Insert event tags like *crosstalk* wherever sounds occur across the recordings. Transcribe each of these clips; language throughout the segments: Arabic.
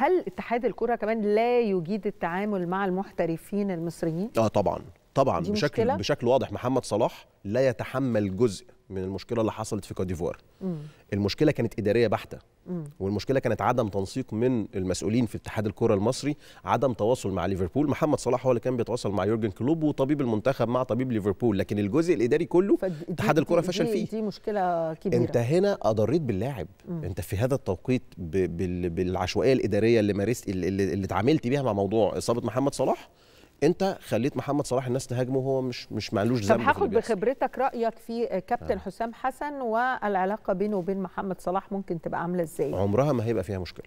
هل اتحاد الكره كمان لا يجيد التعامل مع المحترفين المصريين اه طبعا طبعا بشكل مشكلة؟ بشكل واضح محمد صلاح لا يتحمل جزء من المشكله اللي حصلت في كوت ديفوار المشكله كانت اداريه بحته مم. والمشكله كانت عدم تنسيق من المسؤولين في اتحاد الكره المصري عدم تواصل مع ليفربول محمد صلاح هو اللي كان بيتواصل مع يورجن كلوب وطبيب المنتخب مع طبيب ليفربول لكن الجزء الاداري كله اتحاد الكره فشل فيه دي مشكله كبيره انت هنا اضريت باللاعب مم. انت في هذا التوقيت بالعشوائيه الاداريه اللي مارست اللي اتعاملت بيها مع موضوع اصابه محمد صلاح انت خليت محمد صلاح الناس تهاجمه وهو مش مش معلوش ذنب طب هاخد بخبرتك رايك في كابتن آه. حسام حسن والعلاقه بينه وبين محمد صلاح ممكن تبقى عامله ازاي عمرها ما هيبقى فيها مشكله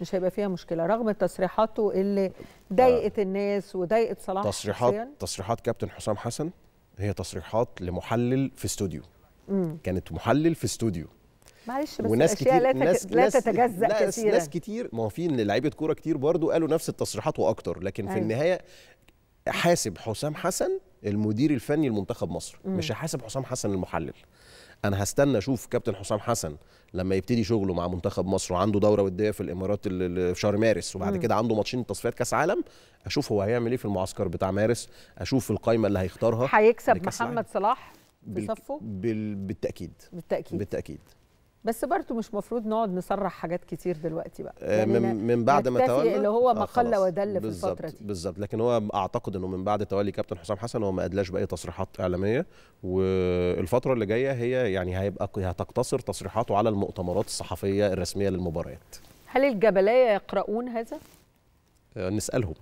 مش هيبقى فيها مشكله رغم تصريحاته اللي ضايقت آه. الناس وضايقت صلاح تصريحات حسين. تصريحات كابتن حسام حسن هي تصريحات لمحلل في استوديو كانت محلل في استوديو معلش بس وناس كتير لا, تك... ناس لا تتجزأ ناس كثيرا ناس كتير ما هو في لعيبه كوره كتير برضو قالوا نفس التصريحات واكتر لكن في في أيوه. النهايه حاسب حسام حسن المدير الفني لمنتخب مصر مم. مش هحاسب حسام حسن المحلل انا هستنى اشوف كابتن حسام حسن لما يبتدي شغله مع منتخب مصر وعنده دوره وديه في الامارات في شهر مارس وبعد كده عنده ماتشين تصفيات كاس عالم اشوف هو هيعمل ايه في المعسكر بتاع مارس اشوف القايمه اللي هيختارها هيكسب محمد صلاح بال... بال... بالتاكيد بالتاكيد بالتاكيد بس برضه مش مفروض نقعد نصرح حاجات كتير دلوقتي بقى آه، يعني من, من بعد ما تولى اللي هو آه، ما قل ودل في الفتره دي بالظبط لكن هو اعتقد انه من بعد تولي كابتن حسام حسن هو ما ادلاش باي تصريحات اعلاميه والفتره اللي جايه هي يعني هيبقى هتقتصر تصريحاته على المؤتمرات الصحفيه الرسميه للمباريات هل الجبلايه يقرؤون هذا آه، نسالهم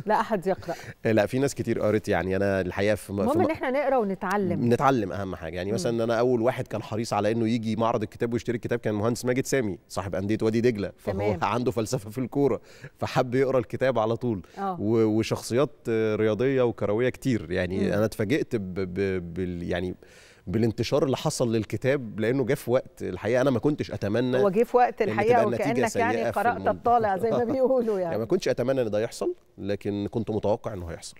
*laughs* لا احد يقرا آه، لا في ناس كتير قرت يعني انا الحقيقه في المهم ان احنا نقرا ونتعلم نتعلم اهم حاجه يعني مثلا انا اول واحد كان حريص على انه يجي معرض الكتاب ويشتري الكتاب كان مهندس ماجد سامي صاحب انديه وادي دجله فهو تمام. *laughs* عنده فلسفه في الكوره فحب يقرا الكتاب على طول أوه. وشخصيات آه، رياضيه وكرويه كتير يعني مم. انا اتفاجئت ب... ب... بال يعني بالانتشار اللي حصل للكتاب لانه جه في وقت الحقيقه انا ما كنتش اتمنى هو جه في وقت الحقيقه وكانك يعني قرات الطالع زي ما بيقولوا يعني. يعني *laughs* ما كنتش اتمنى ان ده يحصل لكن كنت متوقع انه هيحصل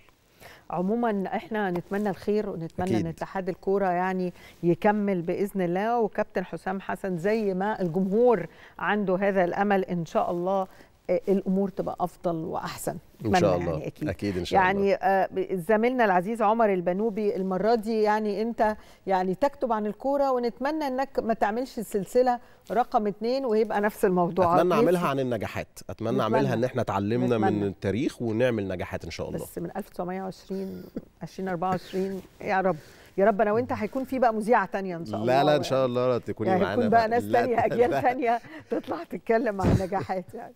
عموما احنا نتمنى الخير ونتمنى أكيد. ان اتحاد الكوره يعني يكمل باذن الله وكابتن حسام حسن زي ما الجمهور عنده هذا الامل ان شاء الله آه، الامور تبقى افضل واحسن ان شاء يعني الله يعني اكيد اكيد ان شاء يعني الله يعني آه، زميلنا العزيز عمر البنوبي المره دي يعني انت يعني تكتب عن الكوره ونتمنى انك ما تعملش السلسله رقم اثنين ويبقى نفس الموضوع اتمنى اعملها عن النجاحات اتمنى, اعملها ان احنا اتعلمنا من التاريخ ونعمل نجاحات ان شاء الله بس من 1920 2024 يا رب يا رب انا وانت هيكون في بقى مذيعه تانية ان شاء الله لا لا ان شاء الله تكوني يعني معانا هيكون بقى ناس تانية اجيال تانية تطلع تتكلم عن النجاحات يعني